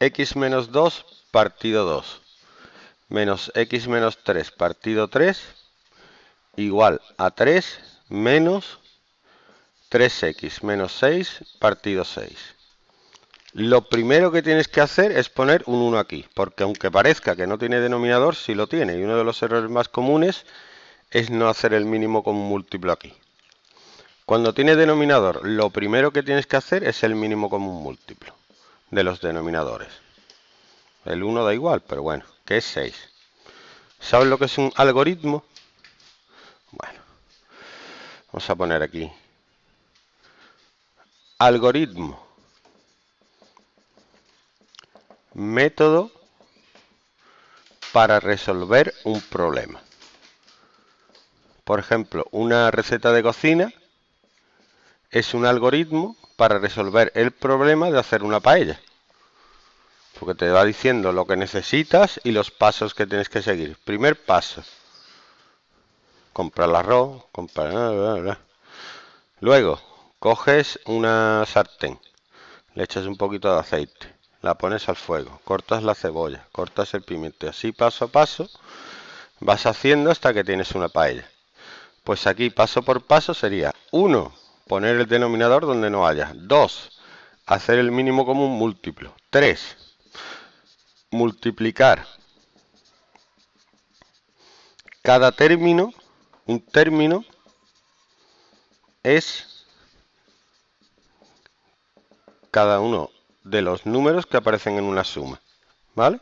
x menos 2 partido 2 menos x menos 3 partido 3 igual a 3 menos 3x menos 6 partido 6. Lo primero que tienes que hacer es poner un 1 aquí, porque aunque parezca que no tiene denominador, sí lo tiene. Y uno de los errores más comunes es no hacer el mínimo común múltiplo aquí. Cuando tiene denominador, lo primero que tienes que hacer es el mínimo común múltiplo de los denominadores. El 1 da igual, pero bueno, que es 6. sabes lo que es un algoritmo? Bueno, vamos a poner aquí. Algoritmo. Método para resolver un problema. Por ejemplo, una receta de cocina es un algoritmo para resolver el problema de hacer una paella. Porque te va diciendo lo que necesitas y los pasos que tienes que seguir. Primer paso. Comprar el arroz, comprar... Luego, coges una sartén, le echas un poquito de aceite, la pones al fuego, cortas la cebolla, cortas el pimiento, así paso a paso vas haciendo hasta que tienes una paella. Pues aquí paso por paso sería Uno poner el denominador donde no haya. 2. Hacer el mínimo común múltiplo. 3. Multiplicar cada término, un término, es cada uno de los números que aparecen en una suma. ¿Vale?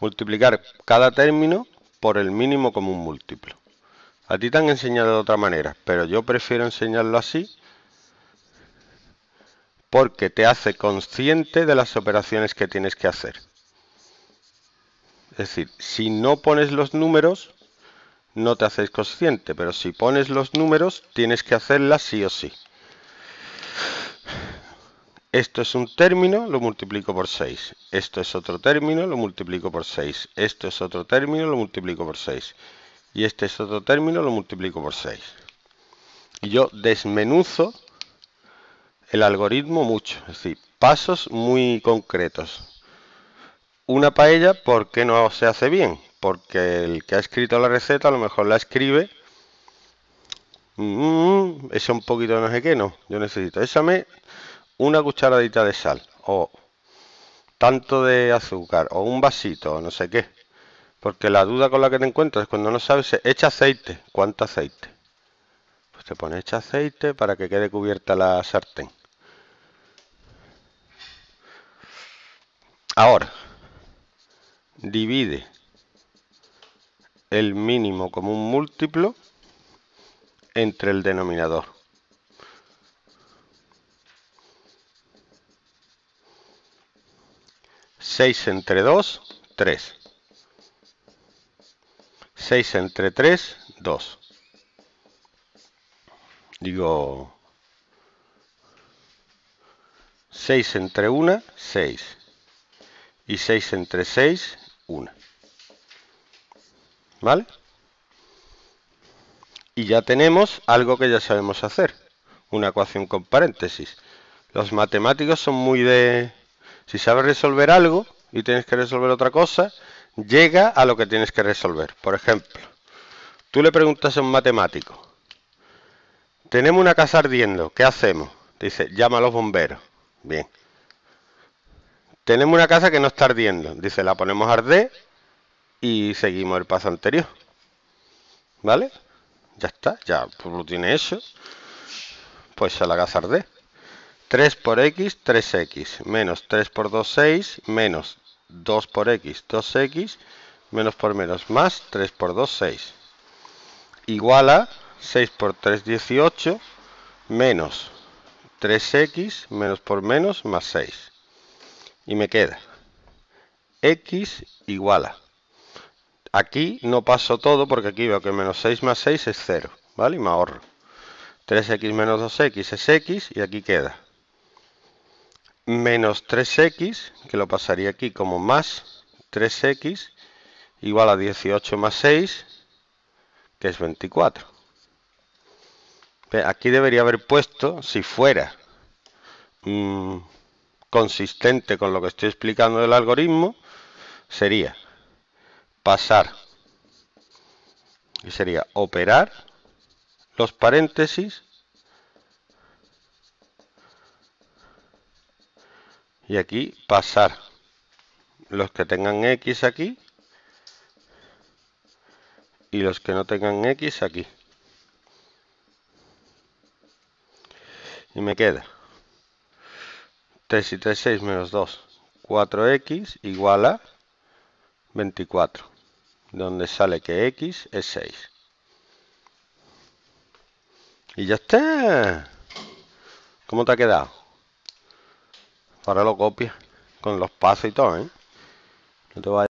Multiplicar cada término por el mínimo común múltiplo. A ti te han enseñado de otra manera, pero yo prefiero enseñarlo así porque te hace consciente de las operaciones que tienes que hacer. Es decir, si no pones los números, no te haces consciente, pero si pones los números, tienes que hacerlas sí o sí. Esto es un término, lo multiplico por 6. Esto es otro término, lo multiplico por 6. Esto es otro término, lo multiplico por 6. Y este es otro término, lo multiplico por 6. Y yo desmenuzo el algoritmo mucho, es decir, pasos muy concretos. Una paella, ¿por qué no se hace bien? Porque el que ha escrito la receta a lo mejor la escribe. Mm, un poquito no sé qué, no. Yo necesito, échame una cucharadita de sal o tanto de azúcar o un vasito o no sé qué. Porque la duda con la que te encuentras cuando no sabes, echa aceite. ¿Cuánto aceite? Se pone este aceite para que quede cubierta la sartén. Ahora, divide el mínimo común múltiplo entre el denominador. 6 entre 2, 3. 6 entre 3, 2. Digo, 6 entre 1, 6. Y 6 entre 6, 1. ¿Vale? Y ya tenemos algo que ya sabemos hacer. Una ecuación con paréntesis. Los matemáticos son muy de... Si sabes resolver algo y tienes que resolver otra cosa, llega a lo que tienes que resolver. Por ejemplo, tú le preguntas a un matemático, tenemos una casa ardiendo, ¿qué hacemos? Dice, llama a los bomberos. Bien. Tenemos una casa que no está ardiendo. Dice, la ponemos a y seguimos el paso anterior. ¿Vale? Ya está, ya lo tiene eso. Pues a la casa arde. 3 por x, 3x. Menos 3 por 2, 6. Menos 2 por x, 2x. Menos por menos, más 3 por 2, 6. Igual a 6 por 3, 18, menos 3x, menos por menos, más 6. Y me queda x igual a. Aquí no paso todo porque aquí veo que menos 6 más 6 es 0, ¿vale? Y me ahorro. 3x menos 2x es x y aquí queda menos 3x, que lo pasaría aquí como más 3x, igual a 18 más 6, que es 24. Aquí debería haber puesto, si fuera mm, consistente con lo que estoy explicando del algoritmo, sería pasar y sería operar los paréntesis y aquí pasar los que tengan X aquí y los que no tengan X aquí. y me queda 3 y 3, 6 menos 2, 4x igual a 24, donde sale que x es 6. Y ya está. ¿Cómo te ha quedado? Ahora lo copia con los pasos y todo, ¿eh? No te vayas